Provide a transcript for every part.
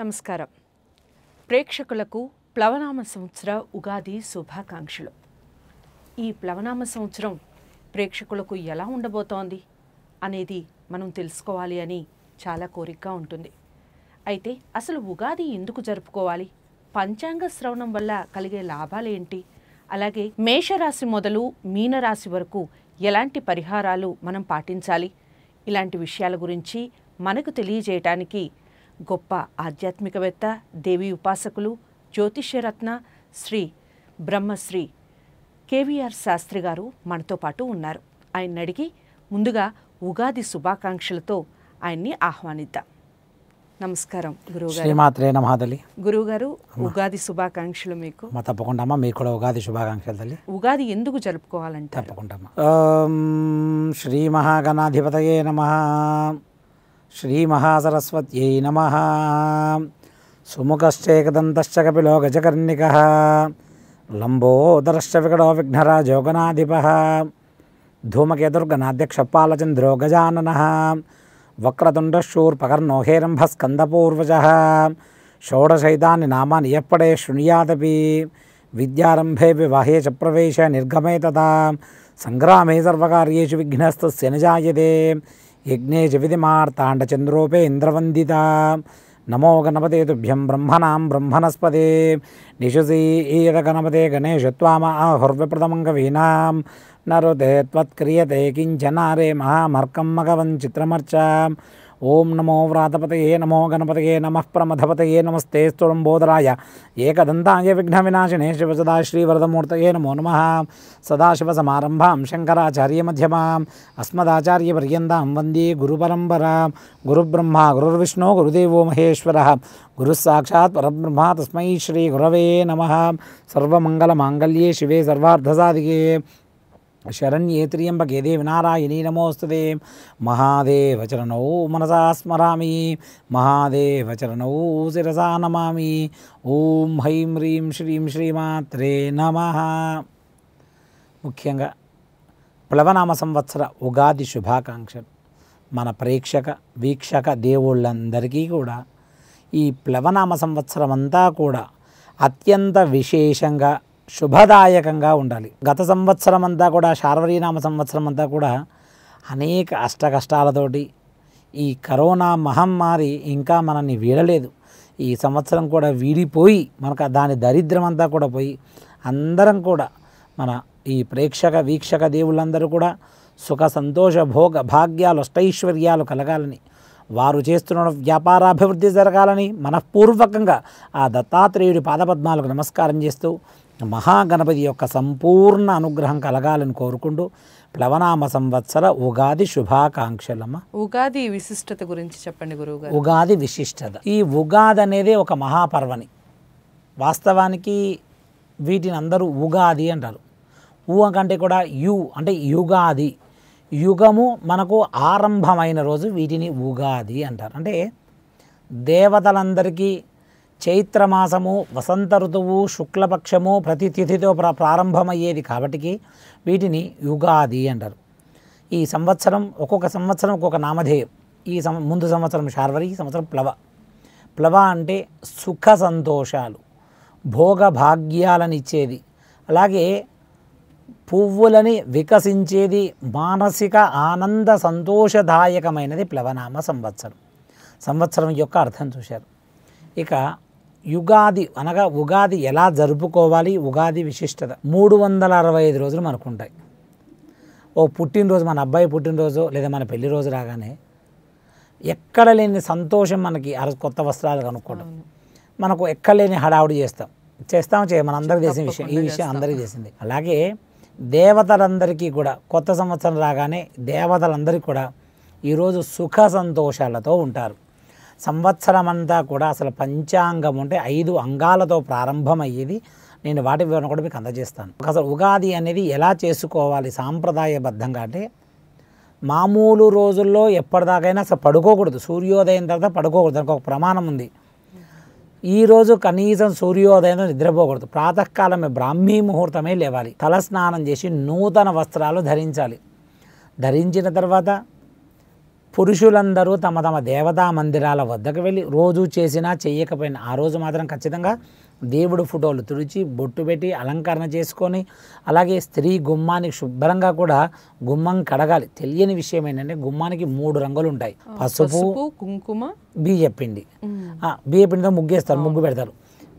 నమస్కారం ప్రేక్షకులకు ప్లవనామ సంవత్సర ఉగాది శుభాకాంక్షలు ఈ ప్లవనామ సంవత్సరం ప్రేక్షకులకు ఎలా ఉండబోతోంది అనేది మనం తెలుసుకోవాలి అని చాలా కోరికగా ఉంటుంది అయితే అసలు ఉగాది ఎందుకు జరుపుకోవాలి పంచాంగ శ్రవణం వల్ల కలిగే లాభాలేంటి అలాగే మేషరాశి మొదలు మీనరాశి వరకు ఎలాంటి పరిహారాలు మనం పాటించాలి ఇలాంటి విషయాల గురించి మనకు తెలియజేయటానికి గొప్ప ఆధ్యాత్మికవేత్త దేవి ఉపాసకులు జ్యోతిష్యరత్న శ్రీ బ్రహ్మశ్రీ కేవీఆర్ శాస్త్రి గారు మనతో పాటు ఉన్నారు ఆయన అడిగి ముందుగా ఉగాది శుభాకాంక్షలతో ఆయన్ని ఆహ్వానిద్దాం నమస్కారం గురువుగారు నమహాదలి గురువుగారు ఉగాది శుభాకాంక్షలు మీకు తప్పకుండా అమ్మా మీకు కూడా ఉగాది శుభాకాంక్షలు తల్లి ఉగాది ఎందుకు జరుపుకోవాలంటే తప్పకుండా శ్రీ మహాగణాధిపతయే నమ श्रीमहासरस्वत्यै नमः सुमुखश्चेकदन्तश्च कपिलोकचकर्णिकः लम्बोदरश्च विकटो विघ्नराजोगनाधिपः धूमकेतुर्गणाध्यक्षपालचन्द्रो गजाननः वक्रतुण्डशूर्पकर्णो हेरम्भस्कन्दपूर्वजः षोडशैतानि नामानि यः पडे शृणुयादपि विद्यारम्भे विवाहे च प्रवेश निर्गमे तथा सङ्ग्रामे सर्वकार्येषु विघ्नस्तस्य न जायते యజ్ఞే చ విధిమార్తాండచంద్రోపే ఇంద్రవందిత నమో గణపతే తుభ్యం బ్రహ్మణాం బ్రహ్మణస్పదే నిషసి ఈయత గణపతే గణేశత్వామ ఆహుర్విప్రదమం కవీనాం నరుతే త్వత్క్రియతే కించనారే మహామర్కం మగవం చిత్రమర్చాం ओम नमो व्रातपत नमो गणपत नम प्रमदपत नमस्ते विघ्न विनाशिने शिव शिवसदा श्रीवरदमूर्त नमो नमः सदाशिवसमारम्भां शंकराचार्य अस्मदाचार्यपर्यन्तां अस्मदाचार्यपर्यता गुरुपरम्परां गुरुब्रह्मा गुरुर्विष्णो गुरुदेवो महेश्वरः गुरुः साक्षात् परब्रह्मा तस्म श्रीगुरव नम सर्वंगलमांगल्ये शिवे सर्वाधसाधि శరణ్యేత్రియంబకే దేవి నారాయణీ నమోస్తుదే చరణౌ మనసా స్మరామి చరణౌ శిరసా నమామి ఓం హైం హ్రీం శ్రీం శ్రీమాత్రే నమ ముఖ్యంగా ప్లవనామ సంవత్సర ఉగాది శుభాకాంక్షలు మన ప్రేక్షక వీక్షక దేవుళ్ళందరికీ కూడా ఈ ప్లవనామ సంవత్సరం అంతా కూడా అత్యంత విశేషంగా శుభదాయకంగా ఉండాలి గత సంవత్సరం అంతా కూడా శార్వరీనామ సంవత్సరం అంతా కూడా అనేక అష్ట కష్టాలతోటి ఈ కరోనా మహమ్మారి ఇంకా మనల్ని వీడలేదు ఈ సంవత్సరం కూడా వీడిపోయి మనకు దాని దరిద్రం అంతా కూడా పోయి అందరం కూడా మన ఈ ప్రేక్షక వీక్షక దేవుళ్ళందరూ కూడా సుఖ సంతోష భోగ భాగ్యాలు అష్టైశ్వర్యాలు కలగాలని వారు చేస్తున్న వ్యాపారాభివృద్ధి జరగాలని మనఃపూర్వకంగా ఆ దత్తాత్రేయుడి పాదపద్మాలకు నమస్కారం చేస్తూ మహాగణపతి యొక్క సంపూర్ణ అనుగ్రహం కలగాలని కోరుకుంటూ ప్లవనామ సంవత్సర ఉగాది శుభాకాంక్షలమ్మ ఉగాది విశిష్టత గురించి చెప్పండి గురువు ఉగాది విశిష్టత ఈ ఉగాది అనేది ఒక మహాపర్వని వాస్తవానికి వీటిని అందరూ ఉగాది అంటారు ఊ కంటే కూడా యు అంటే యుగాది యుగము మనకు ఆరంభమైన రోజు వీటిని ఉగాది అంటారు అంటే దేవతలందరికీ చైత్రమాసము వసంత ఋతువు శుక్లపక్షము ప్రతి తిథితో ప్ర ప్రారంభమయ్యేది కాబట్టి వీటిని యుగాది అంటారు ఈ సంవత్సరం ఒక్కొక్క సంవత్సరం ఒక్కొక్క నామధేయం ఈ సం ముందు సంవత్సరం శార్వరి ఈ సంవత్సరం ప్లవ ప్లవ అంటే సుఖ సంతోషాలు భోగ భాగ్యాలను ఇచ్చేది అలాగే పువ్వులని వికసించేది మానసిక ఆనంద సంతోషదాయకమైనది ప్లవనామ సంవత్సరం సంవత్సరం యొక్క అర్థం చూశారు ఇక యుగాది అనగా ఉగాది ఎలా జరుపుకోవాలి ఉగాది విశిష్టత మూడు వందల అరవై ఐదు రోజులు మనకు ఉంటాయి ఓ పుట్టినరోజు మన అబ్బాయి పుట్టినరోజు లేదా మన పెళ్లి రోజు రాగానే ఎక్కడ లేని సంతోషం మనకి కొత్త వస్త్రాలు కనుక్కోవడం మనకు లేని హడావుడి చేస్తాం చేస్తాం చేయ అందరికీ చేసిన విషయం ఈ విషయం అందరికీ చేసింది అలాగే దేవతలందరికీ కూడా కొత్త సంవత్సరం రాగానే దేవతలందరికీ కూడా ఈరోజు సుఖ సంతోషాలతో ఉంటారు సంవత్సరం అంతా కూడా అసలు పంచాంగం ఉంటే ఐదు అంగాలతో ప్రారంభమయ్యేది నేను వాటి వివరణ కూడా మీకు అందజేస్తాను అసలు ఉగాది అనేది ఎలా చేసుకోవాలి సాంప్రదాయబద్ధంగా అంటే మామూలు రోజుల్లో ఎప్పటిదాకైనా అసలు పడుకోకూడదు సూర్యోదయం తర్వాత పడుకోకూడదు దానికి ఒక ప్రమాణం ఉంది ఈరోజు కనీసం సూర్యోదయం నిద్రపోకూడదు ప్రాతకాలమే బ్రాహ్మీ ముహూర్తమే లేవాలి తల స్నానం చేసి నూతన వస్త్రాలు ధరించాలి ధరించిన తర్వాత పురుషులందరూ తమ తమ దేవతా మందిరాల వద్దకు వెళ్ళి రోజు చేసినా చేయకపోయినా ఆ రోజు మాత్రం ఖచ్చితంగా దేవుడు ఫోటోలు తుడిచి బొట్టు పెట్టి అలంకరణ చేసుకొని అలాగే స్త్రీ గుమ్మానికి శుభ్రంగా కూడా గుమ్మం కడగాలి తెలియని విషయం ఏంటంటే గుమ్మానికి మూడు రంగులు ఉంటాయి పసుపు కుంకుమ బియ్యపిండి బియ్యపిండితో ముగ్గేస్తారు ముగ్గు పెడతారు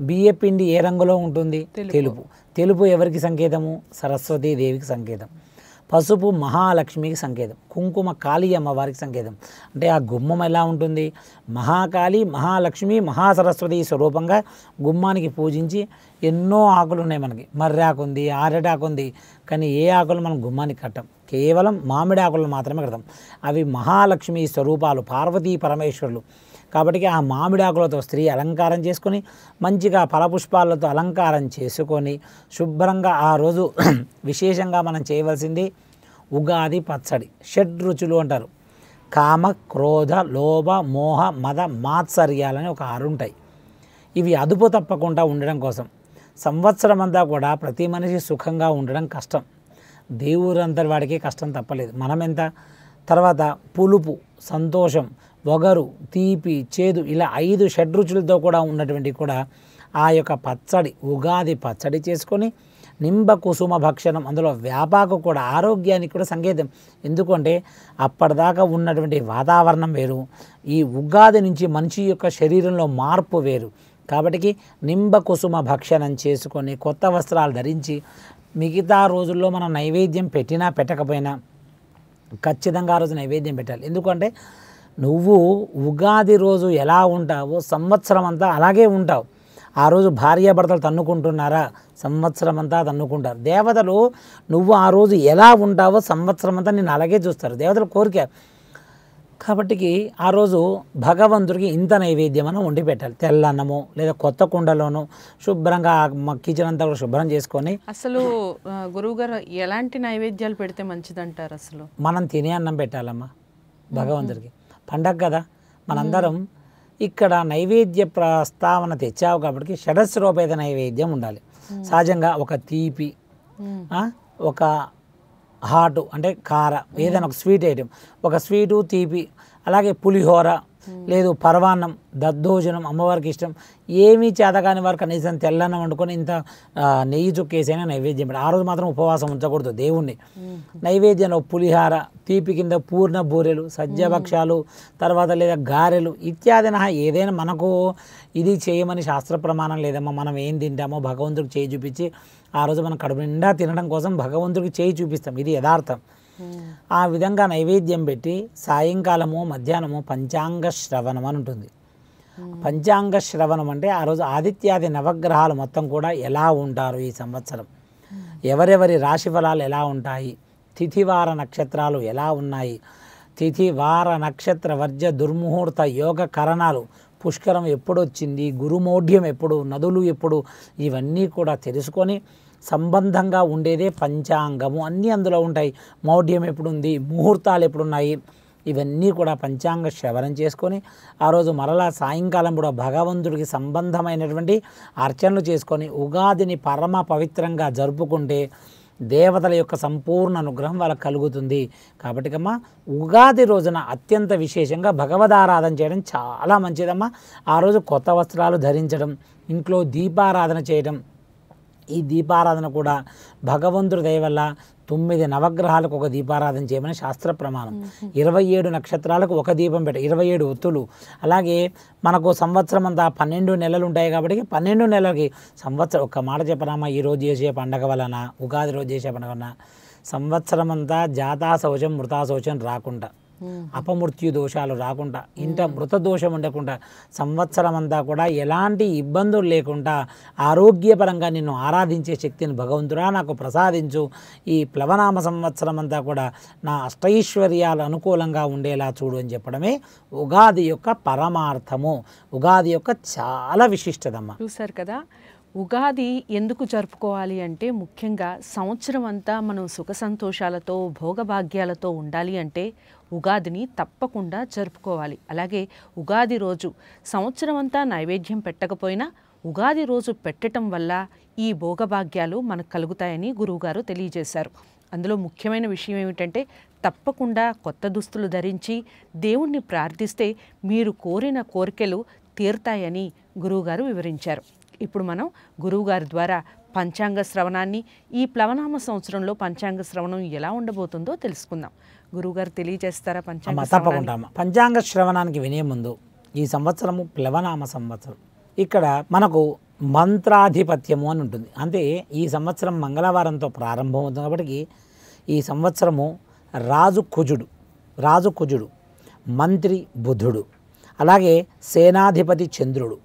బియ్యపిండి ఏ రంగులో ఉంటుంది తెలుపు తెలుపు ఎవరికి సంకేతము దేవికి సంకేతం పసుపు మహాలక్ష్మికి సంకేతం కుంకుమ కాళీ అమ్మవారికి సంకేతం అంటే ఆ గుమ్మం ఎలా ఉంటుంది మహాకాళి మహాలక్ష్మి మహాసరస్వతి స్వరూపంగా గుమ్మానికి పూజించి ఎన్నో ఆకులు ఉన్నాయి మనకి మర్రాకు ఉంది ఆరెటాకు ఉంది కానీ ఏ ఆకులు మనం గుమ్మానికి కట్టం కేవలం మామిడి ఆకులు మాత్రమే కడతాం అవి మహాలక్ష్మి స్వరూపాలు పార్వతీ పరమేశ్వరులు కాబట్టి ఆ మామిడాకులతో స్త్రీ అలంకారం చేసుకొని మంచిగా ఫలపుష్పాలతో అలంకారం చేసుకొని శుభ్రంగా ఆ రోజు విశేషంగా మనం చేయవలసింది ఉగాది పచ్చడి షడ్ రుచులు అంటారు కామ క్రోధ లోభ మోహ మద మాత్సర్యాలని ఒక ఆరు ఉంటాయి ఇవి అదుపు తప్పకుండా ఉండడం కోసం సంవత్సరం అంతా కూడా ప్రతి మనిషి సుఖంగా ఉండడం కష్టం దేవురంతటి వాడికి కష్టం తప్పలేదు మనం ఎంత తర్వాత పులుపు సంతోషం వగరు తీపి చేదు ఇలా ఐదు షడ్రుచులతో కూడా ఉన్నటువంటి కూడా ఆ యొక్క పచ్చడి ఉగాది పచ్చడి చేసుకొని నింబ కుసుమ భక్షణం అందులో వ్యాపాకు కూడా ఆరోగ్యానికి కూడా సంకేతం ఎందుకంటే అప్పటిదాకా ఉన్నటువంటి వాతావరణం వేరు ఈ ఉగాది నుంచి మనిషి యొక్క శరీరంలో మార్పు వేరు కాబట్టి నింబ కుసుమ భక్షణం చేసుకొని కొత్త వస్త్రాలు ధరించి మిగతా రోజుల్లో మనం నైవేద్యం పెట్టినా పెట్టకపోయినా ఖచ్చితంగా ఆ రోజు నైవేద్యం పెట్టాలి ఎందుకంటే నువ్వు ఉగాది రోజు ఎలా ఉంటావో సంవత్సరం అంతా అలాగే ఉంటావు ఆ రోజు భార్యాభర్తలు తన్నుకుంటున్నారా సంవత్సరం అంతా తన్నుకుంటారు దేవతలు నువ్వు ఆ రోజు ఎలా ఉంటావో సంవత్సరం అంతా నేను అలాగే చూస్తారు దేవతలు కోరిక కాబట్టికి ఆ రోజు భగవంతుడికి ఇంత నైవేద్యం అని వండి పెట్టాలి తెల్లన్నము లేదా కొత్త కుండలోను శుభ్రంగా మా కిచెన్ అంతా కూడా శుభ్రం చేసుకొని అసలు గురువుగారు ఎలాంటి నైవేద్యాలు పెడితే మంచిదంటారు అసలు మనం తినే అన్నం పెట్టాలమ్మా భగవంతుడికి పండగ కదా మనందరం ఇక్కడ నైవేద్య ప్రస్తావన తెచ్చావు కాబట్టి షడస్రోపేత నైవేద్యం ఉండాలి సహజంగా ఒక తీపి ఒక హాటు అంటే కార ఏదైనా ఒక స్వీట్ ఐటెం ఒక స్వీటు తీపి అలాగే పులిహోర లేదు పరవాన్నం దద్దోజనం అమ్మవారికి ఇష్టం ఏమీ చేతకాని వారు కనీసం తెల్లన్నం వండుకొని ఇంత నెయ్యి చుక్కేసైనా నైవేద్యం ఆ రోజు మాత్రం ఉపవాసం ఉంచకూడదు దేవుణ్ణి నైవేద్యంలో పులిహార తీపి కింద పూర్ణ బూరెలు సజ్జభక్షాలు తర్వాత లేదా గారెలు ఇత్యాది ఏదైనా మనకు ఇది చేయమని శాస్త్ర ప్రమాణం లేదమ్మా మనం ఏం తింటామో భగవంతుడికి చేయి చూపించి ఆ రోజు మనం కడుపు నిండా తినడం కోసం భగవంతుడికి చేయి చూపిస్తాం ఇది యథార్థం ఆ విధంగా నైవేద్యం పెట్టి సాయంకాలము మధ్యాహ్నము పంచాంగ శ్రవణం అని ఉంటుంది పంచాంగ శ్రవణం అంటే ఆ రోజు ఆదిత్యాది నవగ్రహాలు మొత్తం కూడా ఎలా ఉంటారు ఈ సంవత్సరం ఎవరెవరి రాశి ఫలాలు ఎలా ఉంటాయి తిథివార నక్షత్రాలు ఎలా ఉన్నాయి తిథివార నక్షత్ర వర్జ దుర్ముహూర్త యోగ కరణాలు పుష్కరం ఎప్పుడొచ్చింది గురుమౌఢ్యం ఎప్పుడు నదులు ఎప్పుడు ఇవన్నీ కూడా తెలుసుకొని సంబంధంగా ఉండేదే పంచాంగము అన్నీ అందులో ఉంటాయి మౌఢ్యం ఎప్పుడుంది ముహూర్తాలు ఎప్పుడున్నాయి ఇవన్నీ కూడా పంచాంగ శ్రవణం చేసుకొని ఆ రోజు మరలా సాయంకాలం కూడా భగవంతుడికి సంబంధమైనటువంటి అర్చనలు చేసుకొని ఉగాదిని పరమ పవిత్రంగా జరుపుకుంటే దేవతల యొక్క సంపూర్ణ అనుగ్రహం వాళ్ళకు కలుగుతుంది కాబట్టికమ్మా ఉగాది రోజున అత్యంత విశేషంగా భగవదారాధన చేయడం చాలా మంచిదమ్మా ఆ రోజు కొత్త వస్త్రాలు ధరించడం ఇంట్లో దీపారాధన చేయడం ఈ దీపారాధన కూడా భగవంతుడి దయ వల్ల తొమ్మిది నవగ్రహాలకు ఒక దీపారాధన చేయమని శాస్త్ర ప్రమాణం ఇరవై ఏడు నక్షత్రాలకు ఒక దీపం పెట్ట ఇరవై ఏడు ఒత్తులు అలాగే మనకు సంవత్సరం అంతా పన్నెండు నెలలు ఉంటాయి కాబట్టి పన్నెండు నెలలకి సంవత్సరం ఒక్క మాట చెప్పనామా ఈరోజు చేసే పండగ వలన ఉగాది రోజు చేసే పండగ వలన సంవత్సరం అంతా జాతా శౌచం మృతా శౌచం రాకుండా అపమృత్యు దోషాలు రాకుండా ఇంత మృత దోషం ఉండకుండా సంవత్సరం అంతా కూడా ఎలాంటి ఇబ్బందులు లేకుండా ఆరోగ్యపరంగా నిన్ను ఆరాధించే శక్తిని భగవంతుడా నాకు ప్రసాదించు ఈ ప్లవనామ సంవత్సరం అంతా కూడా నా అష్టైశ్వర్యాలు అనుకూలంగా ఉండేలా చూడు అని చెప్పడమే ఉగాది యొక్క పరమార్థము ఉగాది యొక్క చాలా విశిష్టదమ్మ చూసారు కదా ఉగాది ఎందుకు జరుపుకోవాలి అంటే ముఖ్యంగా సంవత్సరం అంతా మనం సుఖ సంతోషాలతో భోగభాగ్యాలతో ఉండాలి అంటే ఉగాదిని తప్పకుండా జరుపుకోవాలి అలాగే ఉగాది రోజు సంవత్సరం అంతా నైవేద్యం పెట్టకపోయినా ఉగాది రోజు పెట్టడం వల్ల ఈ భోగభాగ్యాలు మనకు కలుగుతాయని గురువుగారు తెలియజేశారు అందులో ముఖ్యమైన విషయం ఏమిటంటే తప్పకుండా కొత్త దుస్తులు ధరించి దేవుణ్ణి ప్రార్థిస్తే మీరు కోరిన కోరికలు తీరుతాయని గురువుగారు వివరించారు ఇప్పుడు మనం గురువుగారి ద్వారా పంచాంగ శ్రవణాన్ని ఈ ప్లవనామ సంవత్సరంలో పంచాంగ శ్రవణం ఎలా ఉండబోతుందో తెలుసుకుందాం గురువుగారు తెలియజేస్తారా పంచాంగ తప్పకుండా పంచాంగ శ్రవణానికి వినే ముందు ఈ సంవత్సరము ప్లవనామ సంవత్సరం ఇక్కడ మనకు మంత్రాధిపత్యము అని ఉంటుంది అంటే ఈ సంవత్సరం మంగళవారంతో ప్రారంభమవుతుంది కాబట్టి ఈ సంవత్సరము రాజు కుజుడు రాజు కుజుడు మంత్రి బుధుడు అలాగే సేనాధిపతి చంద్రుడు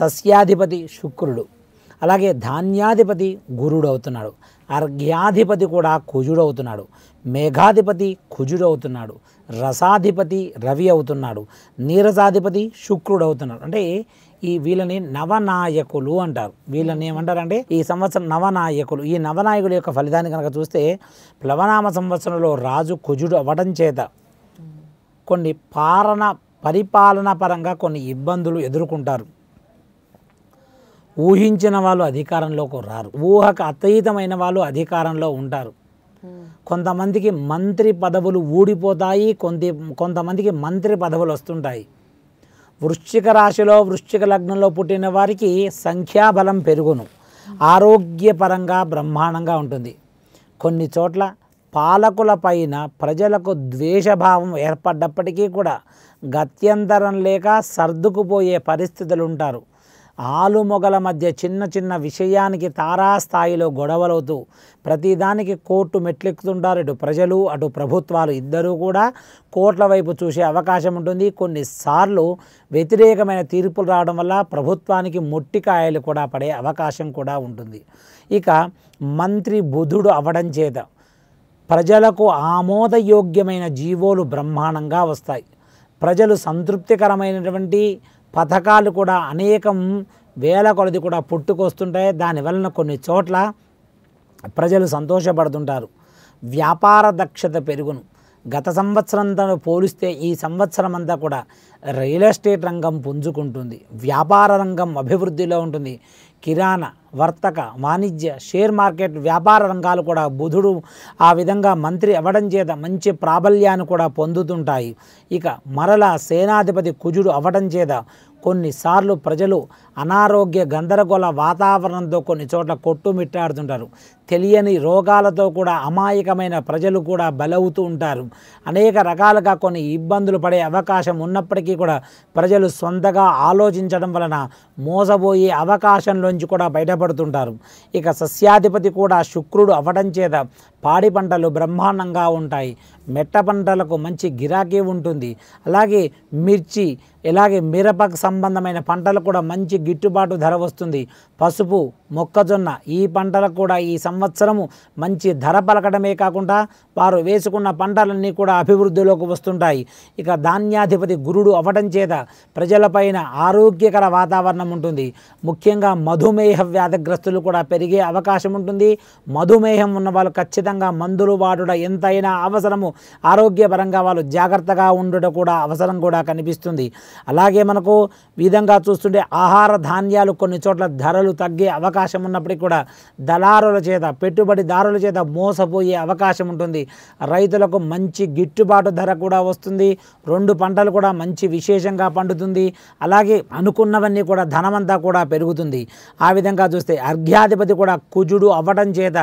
సస్యాధిపతి శుక్రుడు అలాగే ధాన్యాధిపతి గురుడు అవుతున్నాడు అర్ఘ్యాధిపతి కూడా కుజుడు అవుతున్నాడు మేఘాధిపతి కుజుడు అవుతున్నాడు రసాధిపతి రవి అవుతున్నాడు నీరసాధిపతి శుక్రుడు అవుతున్నాడు అంటే ఈ వీళ్ళని నవనాయకులు అంటారు వీళ్ళని ఏమంటారంటే ఈ సంవత్సరం నవనాయకులు ఈ నవనాయకుల యొక్క ఫలితాన్ని కనుక చూస్తే ప్లవనామ సంవత్సరంలో రాజు కుజుడు అవ్వడం చేత కొన్ని పాలన పరిపాలన పరంగా కొన్ని ఇబ్బందులు ఎదుర్కొంటారు ఊహించిన వాళ్ళు అధికారంలోకి రారు ఊహకు అతీతమైన వాళ్ళు అధికారంలో ఉంటారు కొంతమందికి మంత్రి పదవులు ఊడిపోతాయి కొంత కొంతమందికి మంత్రి పదవులు వస్తుంటాయి వృశ్చిక రాశిలో వృశ్చిక లగ్నంలో పుట్టిన వారికి సంఖ్యాబలం పెరుగును ఆరోగ్యపరంగా బ్రహ్మాండంగా ఉంటుంది కొన్ని చోట్ల పాలకుల పైన ప్రజలకు ద్వేషభావం ఏర్పడ్డప్పటికీ కూడా గత్యంతరం లేక సర్దుకుపోయే పరిస్థితులు ఉంటారు ఆలుమొగల మధ్య చిన్న చిన్న విషయానికి తారాస్థాయిలో గొడవలవుతూ ప్రతిదానికి కోర్టు మెట్లెక్కుతుంటారు ఇటు ప్రజలు అటు ప్రభుత్వాలు ఇద్దరూ కూడా కోర్టుల వైపు చూసే అవకాశం ఉంటుంది కొన్నిసార్లు వ్యతిరేకమైన తీర్పులు రావడం వల్ల ప్రభుత్వానికి మొట్టికాయలు కూడా పడే అవకాశం కూడా ఉంటుంది ఇక మంత్రి బుధుడు అవడం చేత ప్రజలకు ఆమోదయోగ్యమైన జీవోలు బ్రహ్మాండంగా వస్తాయి ప్రజలు సంతృప్తికరమైనటువంటి పథకాలు కూడా అనేకం వేల కొలది కూడా పుట్టుకొస్తుంటాయి వలన కొన్ని చోట్ల ప్రజలు సంతోషపడుతుంటారు వ్యాపార దక్షత పెరుగును గత సంవత్సరంతో పోలిస్తే ఈ సంవత్సరం అంతా కూడా రియల్ ఎస్టేట్ రంగం పుంజుకుంటుంది వ్యాపార రంగం అభివృద్ధిలో ఉంటుంది కిరాణా వర్తక వాణిజ్య షేర్ మార్కెట్ వ్యాపార రంగాలు కూడా బుధుడు ఆ విధంగా మంత్రి అవ్వడం చేత మంచి ప్రాబల్యాన్ని కూడా పొందుతుంటాయి ఇక మరలా సేనాధిపతి కుజుడు అవ్వడం చేత కొన్నిసార్లు ప్రజలు అనారోగ్య గందరగోళ వాతావరణంతో కొన్ని చోట్ల కొట్టుమిట్టాడుతుంటారు తెలియని రోగాలతో కూడా అమాయకమైన ప్రజలు కూడా బలవుతూ ఉంటారు అనేక రకాలుగా కొన్ని ఇబ్బందులు పడే అవకాశం ఉన్నప్పటికీ కూడా ప్రజలు సొంతగా ఆలోచించడం వలన మోసపోయే అవకాశంలోంచి కూడా బయటపడుతుంటారు ఇక సస్యాధిపతి కూడా శుక్రుడు అవ్వడం చేత పాడి పంటలు బ్రహ్మాండంగా ఉంటాయి మెట్ట పంటలకు మంచి గిరాకీ ఉంటుంది అలాగే మిర్చి ఇలాగే మిరపకు సంబంధమైన పంటలు కూడా మంచి గిట్టుబాటు ధర వస్తుంది పసుపు మొక్కజొన్న ఈ పంటలకు కూడా ఈ సంవత్సరము మంచి ధర పలకడమే కాకుండా వారు వేసుకున్న పంటలన్నీ కూడా అభివృద్ధిలోకి వస్తుంటాయి ఇక ధాన్యాధిపతి గురుడు అవ్వటం చేత ప్రజలపైన ఆరోగ్యకర వాతావరణం ఉంటుంది ముఖ్యంగా మధుమేహ వ్యాధిగ్రస్తులు కూడా పెరిగే అవకాశం ఉంటుంది మధుమేహం ఉన్న వాళ్ళు ఖచ్చితంగా మందులు వాడుట ఎంతైనా అవసరము ఆరోగ్యపరంగా వాళ్ళు జాగ్రత్తగా ఉండటం కూడా అవసరం కూడా కనిపిస్తుంది అలాగే మనకు విధంగా చూస్తుంటే ఆహార ఆహార ధాన్యాలు కొన్ని చోట్ల ధరలు తగ్గే అవకాశం ఉన్నప్పటికీ కూడా దళారుల చేత పెట్టుబడిదారుల చేత మోసపోయే అవకాశం ఉంటుంది రైతులకు మంచి గిట్టుబాటు ధర కూడా వస్తుంది రెండు పంటలు కూడా మంచి విశేషంగా పండుతుంది అలాగే అనుకున్నవన్నీ కూడా ధనమంతా కూడా పెరుగుతుంది ఆ విధంగా చూస్తే అర్ఘ్యాధిపతి కూడా కుజుడు అవ్వటం చేత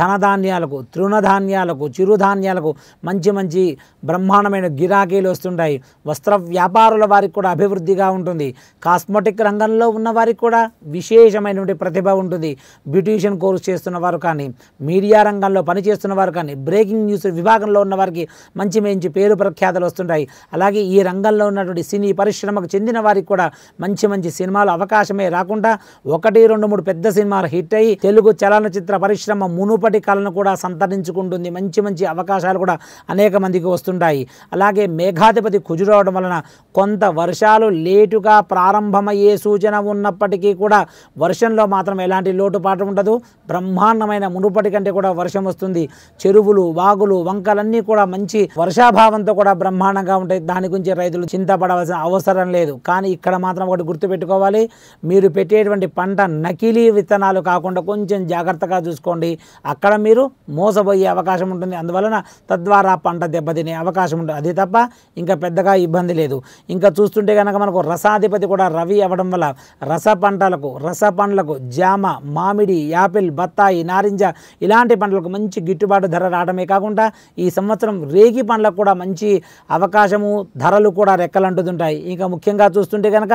ధనధాన్యాలకు తృణధాన్యాలకు చిరుధాన్యాలకు మంచి మంచి బ్రహ్మాండమైన గిరాకీలు వస్తుంటాయి వస్త్ర వ్యాపారుల వారికి కూడా అభివృద్ధిగా ఉంటుంది కాస్మెటిక్ రంగంలో ఉన్న వారికి కూడా విశేషమైనటువంటి ప్రతిభ ఉంటుంది బ్యూటీషియన్ కోర్స్ చేస్తున్న వారు కానీ మీడియా రంగంలో పనిచేస్తున్న వారు కానీ బ్రేకింగ్ న్యూస్ విభాగంలో ఉన్న వారికి మంచి మంచి పేరు ప్రఖ్యాతలు వస్తుంటాయి అలాగే ఈ రంగంలో ఉన్నటువంటి సినీ పరిశ్రమకు చెందిన వారికి కూడా మంచి మంచి సినిమాలు అవకాశమే రాకుండా ఒకటి రెండు మూడు పెద్ద సినిమాలు హిట్ అయ్యి తెలుగు చలనచిత్ర పరిశ్రమ మునుపటి కళను కూడా సంతరించుకుంటుంది మంచి మంచి అవకాశాలు కూడా అనేక మందికి వస్తుంటాయి అలాగే మేఘాధిపతి కుజురవడం వలన కొంత వర్షాలు లేటుగా ప్రారంభమయ్యే సూచన ఉన్నప్పటికీ కూడా వర్షంలో మాత్రం ఎలాంటి లోటుపాటు ఉండదు బ్రహ్మాండమైన మునుపటి కంటే కూడా వర్షం వస్తుంది చెరువులు వాగులు వంకలన్నీ కూడా మంచి వర్షాభావంతో కూడా బ్రహ్మాండంగా ఉంటాయి దాని గురించి రైతులు చింతపడవలసిన అవసరం లేదు కానీ ఇక్కడ మాత్రం ఒకటి గుర్తుపెట్టుకోవాలి మీరు పెట్టేటువంటి పంట నకిలీ విత్తనాలు కాకుండా కొంచెం జాగ్రత్తగా చూసుకోండి అక్కడ మీరు మోసపోయే అవకాశం ఉంటుంది అందువలన తద్వారా పంట దెబ్బతినే అవకాశం ఉంటుంది అది తప్ప ఇంకా పెద్దగా ఇబ్బంది లేదు ఇంకా చూస్తుంటే కనుక మనకు రసాధిపతి కూడా రవి అవ్వడం వల్ల రస పంటలకు రస పండ్లకు జామ మామిడి యాపిల్ బత్తాయి నారింజ ఇలాంటి పంటలకు మంచి గిట్టుబాటు ధర రావడమే కాకుండా ఈ సంవత్సరం రేగి పండ్లకు కూడా మంచి అవకాశము ధరలు కూడా రెక్కలంటుతుంటాయి ఇంకా ముఖ్యంగా చూస్తుంటే కనుక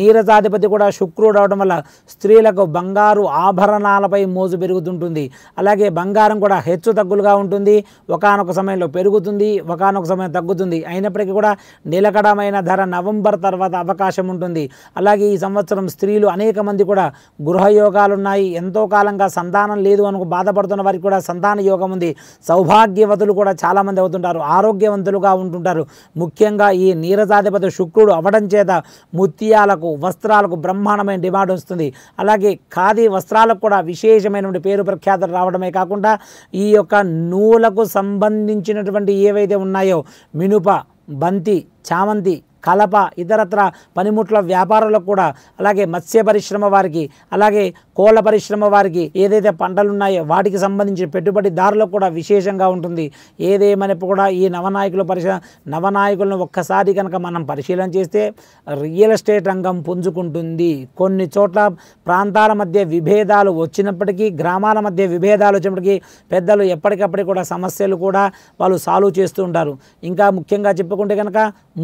నీరజాధిపతి కూడా శుక్రుడు అవడం వల్ల స్త్రీలకు బంగారు ఆభరణాలపై మోజు పెరుగుతుంటుంది అలాగే బంగారం కూడా హెచ్చు తగ్గులుగా ఉంటుంది ఒకనొక సమయంలో పెరుగుతుంది ఒకనొక సమయం తగ్గుతుంది అయినప్పటికీ కూడా నిలకడమైన ధర నవంబర్ తర్వాత అవకాశం ఉంటుంది అలాగే ఈ సంవత్సరం సంవత్సరం స్త్రీలు అనేక మంది కూడా ఉన్నాయి ఎంతో కాలంగా సంతానం లేదు అనుకు బాధపడుతున్న వారికి కూడా సంతాన యోగం ఉంది సౌభాగ్యవతులు కూడా చాలామంది అవుతుంటారు ఆరోగ్యవంతులుగా ఉంటుంటారు ముఖ్యంగా ఈ నీరజాధిపతి శుక్రుడు అవడం చేత ముత్యాలకు వస్త్రాలకు బ్రహ్మాండమైన డిమాండ్ వస్తుంది అలాగే ఖాదీ వస్త్రాలకు కూడా విశేషమైనటువంటి పేరు ప్రఖ్యాతలు రావడమే కాకుండా ఈ యొక్క నూలకు సంబంధించినటువంటి ఏవైతే ఉన్నాయో మినుప బంతి చామంతి కలప ఇతరత్ర పనిముట్ల వ్యాపారులకు కూడా అలాగే మత్స్య పరిశ్రమ వారికి అలాగే కోళ్ళ పరిశ్రమ వారికి ఏదైతే పంటలు ఉన్నాయో వాటికి సంబంధించిన పెట్టుబడిదారులకు కూడా విశేషంగా ఉంటుంది ఏదేమని కూడా ఈ నవనాయకుల పరిశ నవనాయకులను ఒక్కసారి కనుక మనం పరిశీలన చేస్తే రియల్ ఎస్టేట్ రంగం పుంజుకుంటుంది కొన్ని చోట్ల ప్రాంతాల మధ్య విభేదాలు వచ్చినప్పటికీ గ్రామాల మధ్య విభేదాలు వచ్చినప్పటికీ పెద్దలు ఎప్పటికప్పుడు కూడా సమస్యలు కూడా వాళ్ళు సాల్వ్ చేస్తూ ఉంటారు ఇంకా ముఖ్యంగా చెప్పుకుంటే కనుక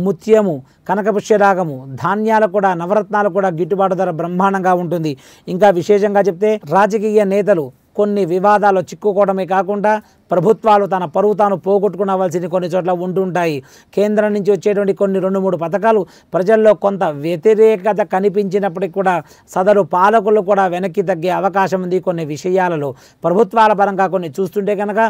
ముత్యము కనకపుష్యరాగము ధాన్యాలు కూడా నవరత్నాలు కూడా గిట్టుబాటు ధర బ్రహ్మాండంగా ఉంటుంది ఇంకా విశేషంగా చెప్తే రాజకీయ నేతలు కొన్ని వివాదాలు చిక్కుకోవడమే కాకుండా ప్రభుత్వాలు తన పరువు తాను పోగొట్టుకునవలసింది కొన్ని చోట్ల ఉంటుంటాయి కేంద్రం నుంచి వచ్చేటువంటి కొన్ని రెండు మూడు పథకాలు ప్రజల్లో కొంత వ్యతిరేకత కనిపించినప్పటికీ కూడా సదరు పాలకులు కూడా వెనక్కి తగ్గే అవకాశం ఉంది కొన్ని విషయాలలో ప్రభుత్వాల పరంగా కొన్ని చూస్తుంటే కనుక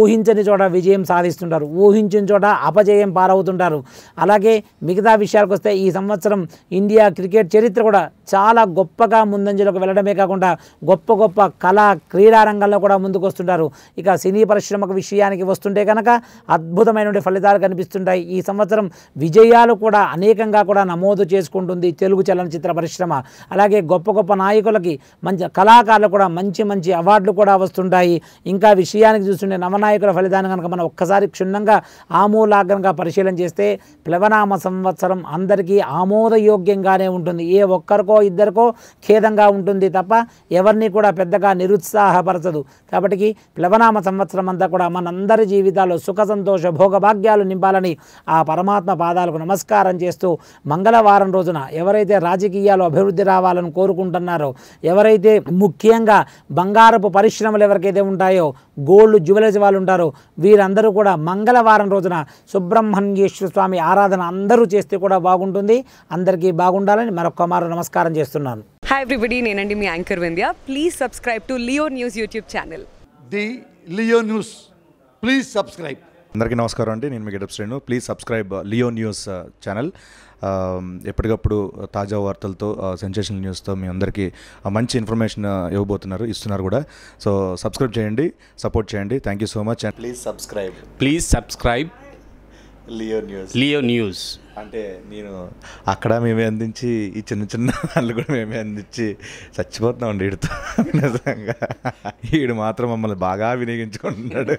ఊహించని చోట విజయం సాధిస్తుంటారు ఊహించిన చోట అపజయం పారవుతుంటారు అలాగే మిగతా విషయాలకు వస్తే ఈ సంవత్సరం ఇండియా క్రికెట్ చరిత్ర కూడా చాలా గొప్పగా ముందంజలోకి వెళ్ళడమే కాకుండా గొప్ప గొప్ప కళా క్రీడారంగంలో కూడా ముందుకు వస్తుంటారు ఇక సినీ పారిశ్రామిక విషయానికి వస్తుంటే కనుక అద్భుతమైనటువంటి ఫలితాలు కనిపిస్తుంటాయి ఈ సంవత్సరం విజయాలు కూడా అనేకంగా కూడా నమోదు చేసుకుంటుంది తెలుగు చలనచిత్ర పరిశ్రమ అలాగే గొప్ప గొప్ప నాయకులకి మంచి కళాకారులు కూడా మంచి మంచి అవార్డులు కూడా వస్తుంటాయి ఇంకా విషయానికి చూస్తుంటే నవనాయకుల ఫలితాన్ని కనుక మనం ఒక్కసారి క్షుణ్ణంగా ఆమూలాగ్రంగా పరిశీలన చేస్తే ప్లవనామ సంవత్సరం అందరికీ ఆమోదయోగ్యంగానే ఉంటుంది ఏ ఒక్కరికో ఇద్దరికో ఖేదంగా ఉంటుంది తప్ప ఎవరిని కూడా పెద్దగా నిరుత్సాహపరచదు కాబట్టి ప్లవనామ సంవత్సరం అంతా కూడా మనందరి జీవితాల్లో సుఖ సంతోష భోగభాగ్యాలు నింపాలని ఆ పరమాత్మ పాదాలకు నమస్కారం చేస్తూ మంగళవారం రోజున ఎవరైతే రాజకీయాలు అభివృద్ధి రావాలని కోరుకుంటున్నారో ఎవరైతే ముఖ్యంగా బంగారపు పరిశ్రమలు ఎవరికైతే ఉంటాయో గోల్డ్ జ్యువెలర్స్ వాళ్ళు ఉంటారో వీరందరూ కూడా మంగళవారం రోజున సుబ్రహ్మణ్యేశ్వర స్వామి ఆరాధన అందరూ చేస్తే కూడా బాగుంటుంది అందరికీ బాగుండాలని మరొక్క మారు నమస్కారం చేస్తున్నాను హాయ్ ఎవ్రీబడి నేనండి మీ anchor Vindhya please subscribe to Leo News YouTube channel the Leo News please subscribe అందరికీ నమస్కారం అండి నేను మీ getup Srinu please subscribe Leo News channel ఎప్పటికప్పుడు uh, తాజా వార్తలతో సెన్సేషనల్ uh, న్యూస్తో మీ అందరికీ uh, మంచి ఇన్ఫర్మేషన్ ఇవ్వబోతున్నారు ఇస్తున్నారు కూడా సో సబ్స్క్రైబ్ చేయండి సపోర్ట్ చేయండి thank you so much and please subscribe please subscribe Leo News Leo News అంటే నేను అక్కడ మేమే అందించి ఈ చిన్న చిన్న వాళ్ళు కూడా మేమే అందించి అండి వీడితో నిజంగా వీడు మాత్రం మమ్మల్ని బాగా వినియోగించుకుంటున్నాడు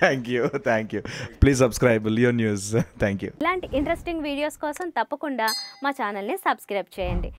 thank you thank you please subscribe Leo News thank you ఇలాంటి ఇంట్రెస్టింగ్ వీడియోస్ కోసం తప్పకుండా మా ఛానల్ని సబ్స్క్రైబ్ చేయండి